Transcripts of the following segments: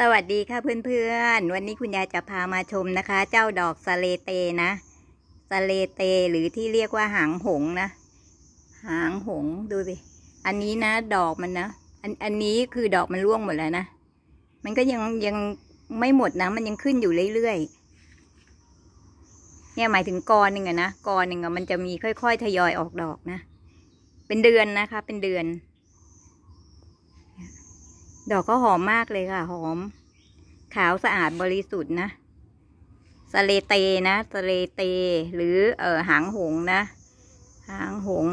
สวัสดีค่ะ เพื่อนๆ วันนี้คุณยายจะพามาชมนะคะ เจ้าดอกสเลเตนะสเลเตหรือที่เรียกว่าหางหงนะ หางหงดูสิอันนี้นะดอกมันนะอันอันนี้คือดอกมันร่วงหมดแล้วนะมันก็ยังยังไม่หมดนะมันยังขึ้นอยู่เรื่อยๆเนี่ยหมายถึงกอหนึ่งอะนะกอหนึ่งอะมันจะมีค่อยๆทยอยออกดอกนะเป็นเดือนนะคะ เป็นเดือนดอกก็หอมมากเลยค่ะ หอม ขาวสะอาดบริสุทธิ์นะสเลเตนะสเลเต หรือ เออหางหงนะ หางหง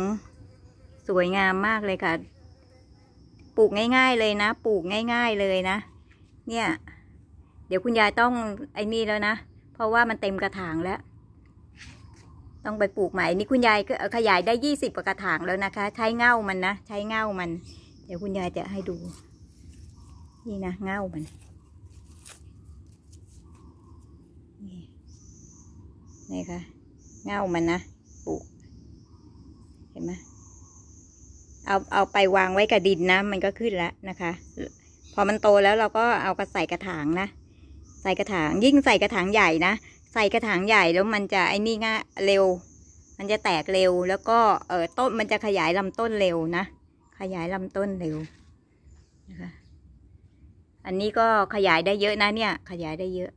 สวยงามมากเลยค่ะ ปลูกง่าย ๆเลยนะปลูกง่าย ๆเลยนะ เนี่ย เดี๋ยวคุณยายต้องไอ้นี่แล้วนะเพราะว่ามันเต็มกระถางแล้ว ต้องไปปลูกใหม่นี่คุณยายก็ขยายได้ยี่สิบกระถางแล้วนะคะ ใช้เง่ามันนะใช้เง่ามัน เดี๋ยวคุณยายจะให้ดูนี่นะเงามัน นี่นี่ค่ะเงามันนะปลูกเห็นไหมเอาเอาไปวางไว้กับดินนะ มันก็ขึ้นแล้วนะคะ พอมันโตแล้วเราก็เอากระใส่กระถางนะ ใส่กระถางยิ่งใส่กระถางใหญ่นะ ใส่กระถางใหญ่แล้วมันจะไอ้นี่ง่าเร็ว มันจะแตกเร็ว แล้วก็เออต้นมันจะขยายลำต้นเร็วนะ ขยายลำต้นเร็ว นะคะอันนี้ก็ขยายได้เยอะนะ เนี่ย ขยายได้เยอะ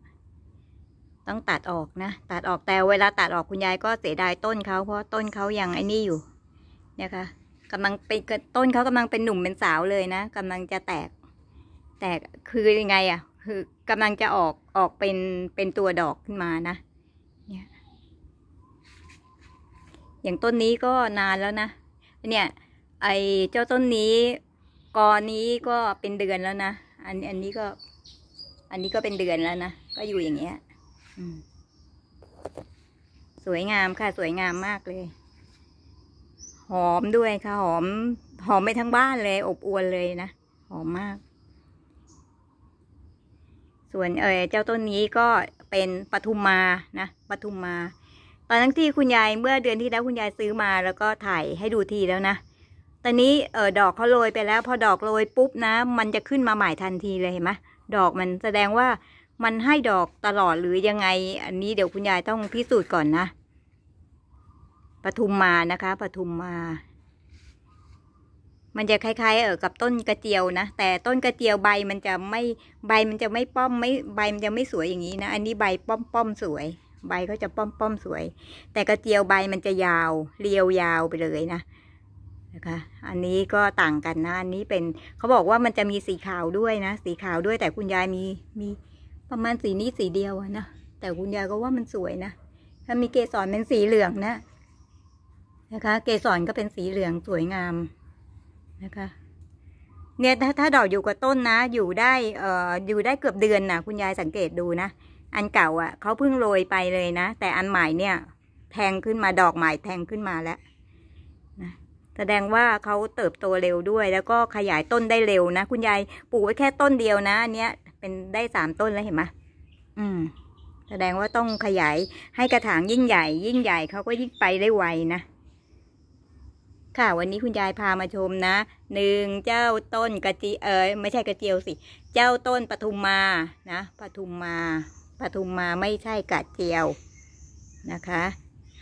ต้องตัดออกนะ ตัดออกแต่เวลาตัดออกคุณยายก็เสียดายต้นเขาเพราะต้นเขายังไอ้นี่อยู่นะคะกำลังเป็นต้นเขากำลังเป็นหนุ่มเป็นสาวเลยนะกำลังจะแตก แตกคือยังไงอะ่ะคือกำลังจะออกออกเป็นเป็นตัวดอกขึ้นมานะเนี่ยอย่างต้นนี้ก็นานแล้วนะเนี่ย ไอเจ้าต้นนี้กอนี้ก็เป็นเดือนแล้วนะอัน อันนี้ก็อันนี้ก็เป็นเดือนแล้วนะก็อยู่อย่างเงี้ยสวยงามค่ะสวยงามมากเลย หอมด้วยค่ะ หอม หอมไปทั้งบ้านเลย อบอวลเลยนะหอมมาก ส่วนเออเจ้าต้นนี้ก็เป็นปทุมมานะปทุมมา ตอนนั้นที่คุณยายเมื่อเดือนที่แล้วคุณยายซื้อมาแล้วก็ถ่ายให้ดูทีแล้วนะตอนนี้เออดอกเขาโรยไปแล้ว พอดอกโรยปุ๊บนะมันจะขึ้นมาใหม่ทันทีเลยเห็นไหมดอกมันแสดงว่ามันให้ดอกตลอดหรือยังไงอันนี้เดี๋ยวคุณยายต้องพิสูจน์ก่อนนะปทุมมานะคะปทุมมา มันจะคล้ายๆเออกับต้นกระเจียวนะแต่ต้นกระเจียวใบมันจะไม่ใบมันจะไม่ป้อมไม่ใบมันจะไม่สวยอย่างนี้นะอันนี้ใบป้อมป้อมสวย ใบก็จะป้อมป้อมสวย แต่กระเจียวใบมันจะยาวเรียวยาวไปเลยนะะคะอันนี้ก็ต่างกันนะ อันนี้เป็นเขาบอกว่ามันจะมีสีขาวด้วยนะ สีขาวด้วยแต่คุณยายมีมีประมาณสีนี้สีเดียวนะแต่คุณยายก็ว่ามันสวยนะถ้ามีเกสรเป็นสีเหลืองนะ นะคะ เกสรก็เป็นสีเหลืองสวยงามนะคะ เนี่ยถ้าถ้าดอกอยู่กับต้นนะ อยู่ได้เอ่ออยู่ได้เกือบเดือนนะคุณยายสังเกตดูนะ อันเก่าอ่ะเขาเพิ่งโรยไปเลยนะแต่อันใหม่เนี่ยแทงขึ้นมาดอกใหม่แทงขึ้นมาแล้วแสดงว่าเขาเติบโตเร็วด้วย แล้วก็ขยายต้นได้เร็วนะคุณยาย ปลูกไว้แค่ต้นเดียวนะอันเนี้ยเป็นได้สามต้นแล้วเห็นไหมอืม แสดงว่าต้องขยายให้กระถางยิ่งใหญ่ ยิ่งใหญ่เขาก็ยิ่งไปได้ไวนะ ค่ะวันนี้คุณยายพามาชมนะหนึ่งเจ้าต้นกระจีเอ๋ยไม่ใช่กระเจียวสิ เจ้าต้นปทุมมา นะปทุมมาปทุมมาไม่ใช่กระเจียวนะคะ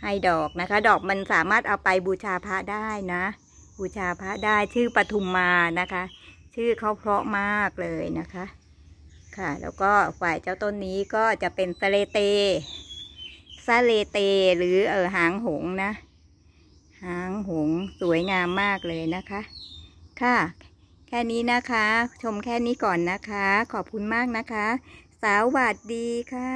ให้ดอกนะคะดอกมันสามารถเอาไปบูชาพระได้นะ บูชาพระได้ชื่อปทุมมานะคะ ชื่อเขาเพราะมากเลยนะคะ ค่ะ แล้วก็ฝ่ายเจ้าต้นนี้ก็จะเป็นสเลเตสเลเต หรือเออหางหงนะหางหงสวยงามมากเลยนะคะ ค่ะ แค่นี้นะคะ ชมแค่นี้ก่อนนะคะ ขอบคุณมากนะคะ สาวหวัดดีค่ะ